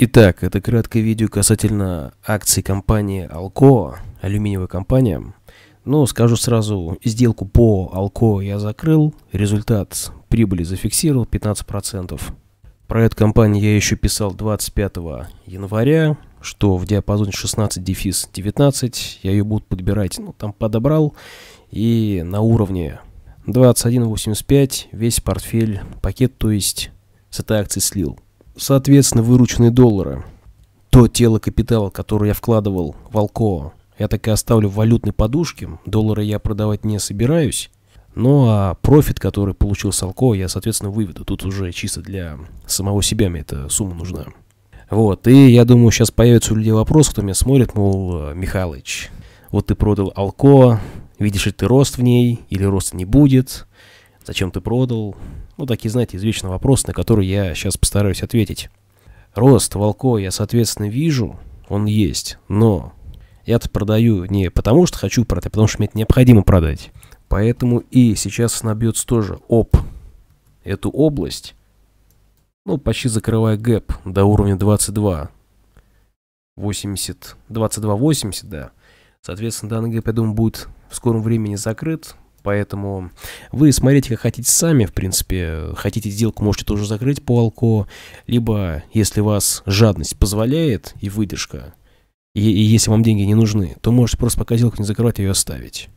Итак, это краткое видео касательно акций компании Alcoa, алюминиевая компания. Но ну, скажу сразу, сделку по Alcoa я закрыл, результат прибыли зафиксировал 15%. Про эту компанию я еще писал 25 января, что в диапазоне 16 дефис 19 я ее буду подбирать, ну там подобрал и на уровне 21.85 весь портфель, пакет, то есть с этой акции слил соответственно, вырученные доллары. То тело капитала, которое я вкладывал в Алкоа, я так и оставлю в валютной подушке, доллары я продавать не собираюсь. Ну а профит, который получил с Алко, я, соответственно, выведу. Тут уже чисто для самого себя мне эта сумма нужна. Вот, и я думаю, сейчас появится у людей вопрос, кто меня смотрит, мол, э, Михалыч, вот ты продал Алко, видишь ли ты рост в ней, или роста не будет, зачем ты продал? Ну, такие, знаете, извечные вопросы, на которые я сейчас постараюсь ответить. Рост волко я, соответственно, вижу, он есть, но я-то продаю не потому, что хочу продать, а потому, что мне это необходимо продать. Поэтому и сейчас набьется тоже об эту область, ну, почти закрывая гэп до уровня 22. 80, 22.80, да. Соответственно, данный гэп, я думаю, будет в скором времени закрыт. Поэтому вы смотрите, как хотите сами, в принципе. Хотите сделку, можете тоже закрыть по алко. Либо, если вас жадность позволяет и выдержка, и, и если вам деньги не нужны, то можете просто пока сделку не закрывать, ее оставить.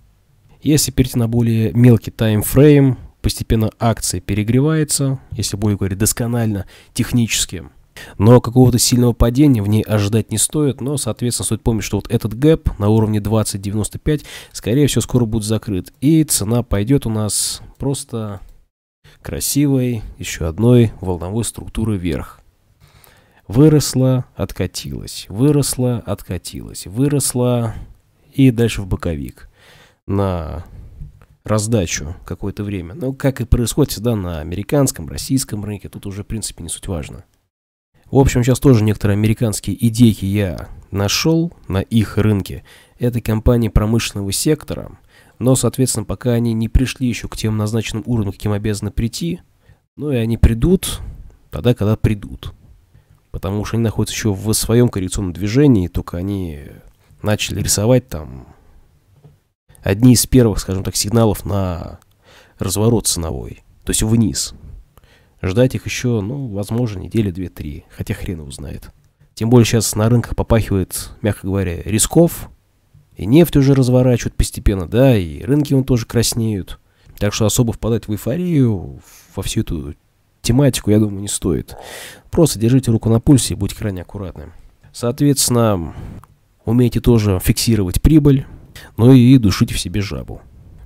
Если перейти на более мелкий таймфрейм, постепенно акция перегревается, если более говорить досконально, технически – но какого-то сильного падения в ней ожидать не стоит, но, соответственно, стоит помнить, что вот этот гэп на уровне 20.95, скорее всего, скоро будет закрыт. И цена пойдет у нас просто красивой, еще одной волновой структуры вверх. Выросла, откатилась, выросла, откатилась, выросла и дальше в боковик на раздачу какое-то время. Но ну, как и происходит всегда на американском, российском рынке, тут уже, в принципе, не суть важно. В общем, сейчас тоже некоторые американские идейки я нашел на их рынке. Это компании промышленного сектора, но, соответственно, пока они не пришли еще к тем назначенным уровням, каким обязаны прийти, ну и они придут тогда, когда придут. Потому что они находятся еще в своем коррекционном движении, только они начали рисовать там одни из первых, скажем так, сигналов на разворот ценовой, то есть вниз – Ждать их еще, ну, возможно, недели две-три, хотя хрен его знает. Тем более сейчас на рынках попахивает, мягко говоря, рисков, и нефть уже разворачивают постепенно, да, и рынки он тоже краснеют. Так что особо впадать в эйфорию, во всю эту тематику, я думаю, не стоит. Просто держите руку на пульсе и будьте крайне аккуратны. Соответственно, умейте тоже фиксировать прибыль, но и душите в себе жабу.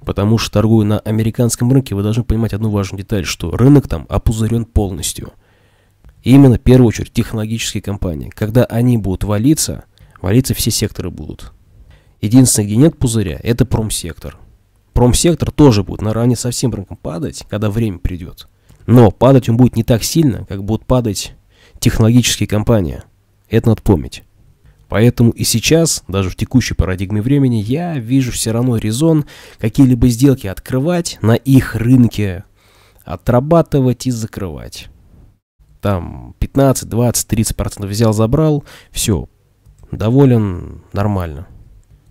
Потому что, торгую на американском рынке, вы должны понимать одну важную деталь, что рынок там опузырен полностью. именно, в первую очередь, технологические компании. Когда они будут валиться, валиться все секторы будут. Единственное, где нет пузыря, это промсектор. Промсектор тоже будет наравне со всем рынком падать, когда время придет. Но падать он будет не так сильно, как будут падать технологические компании. Это надо помнить. Поэтому и сейчас, даже в текущей парадигме времени, я вижу все равно резон какие-либо сделки открывать на их рынке, отрабатывать и закрывать. Там 15, 20, 30 процентов взял, забрал, все, доволен, нормально.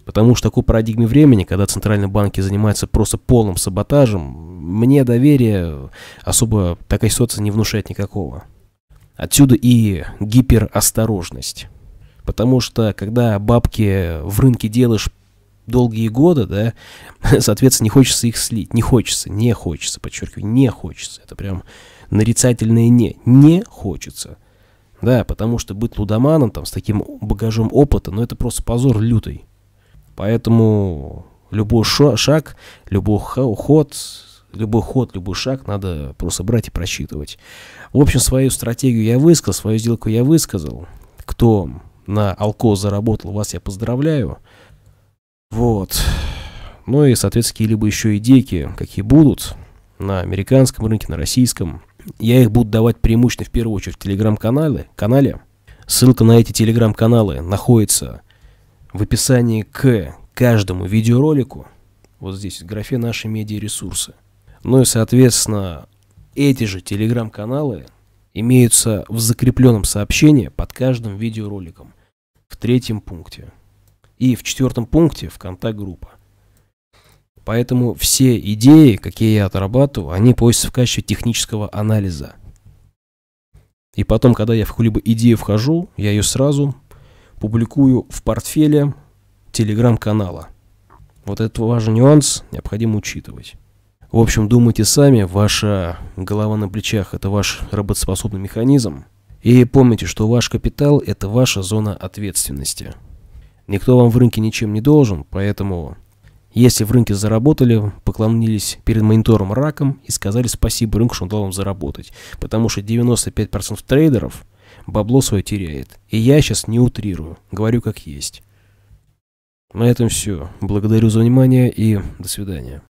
Потому что такой парадигме времени, когда центральные банки занимаются просто полным саботажем, мне доверие особо такая ситуация не внушает никакого. Отсюда и гиперосторожность. Потому что, когда бабки в рынке делаешь долгие годы, да, соответственно, не хочется их слить. Не хочется, не хочется, подчеркиваю, не хочется. Это прям нарицательное «не». Не хочется. Да, потому что быть лудоманом там, с таким багажом опыта, ну это просто позор лютый. Поэтому любой шаг, любой ход, любой ход, любой шаг надо просто брать и просчитывать. В общем, свою стратегию я высказал, свою сделку я высказал. Кто на алко заработал, вас я поздравляю. Вот. Ну и, соответственно, какие-либо еще идейки, какие будут на американском рынке, на российском. Я их буду давать преимущественно в первую очередь в телеграм-канале. Канале. Ссылка на эти телеграм-каналы находится в описании к каждому видеоролику. Вот здесь в графе «Наши медиаресурсы». Ну и, соответственно, эти же телеграм-каналы имеются в закрепленном сообщении под каждым видеороликом в третьем пункте и в четвертом пункте в контакт-группа. Поэтому все идеи, какие я отрабатываю, они появятся в качестве технического анализа. И потом, когда я в какую-либо идею вхожу, я ее сразу публикую в портфеле телеграм-канала. Вот этот важный нюанс необходимо учитывать. В общем, думайте сами, ваша голова на плечах – это ваш работоспособный механизм. И помните, что ваш капитал – это ваша зона ответственности. Никто вам в рынке ничем не должен, поэтому если в рынке заработали, поклонились перед монитором раком и сказали спасибо рынку, что он дал вам заработать. Потому что 95% трейдеров бабло свое теряет. И я сейчас не утрирую, говорю как есть. На этом все. Благодарю за внимание и до свидания.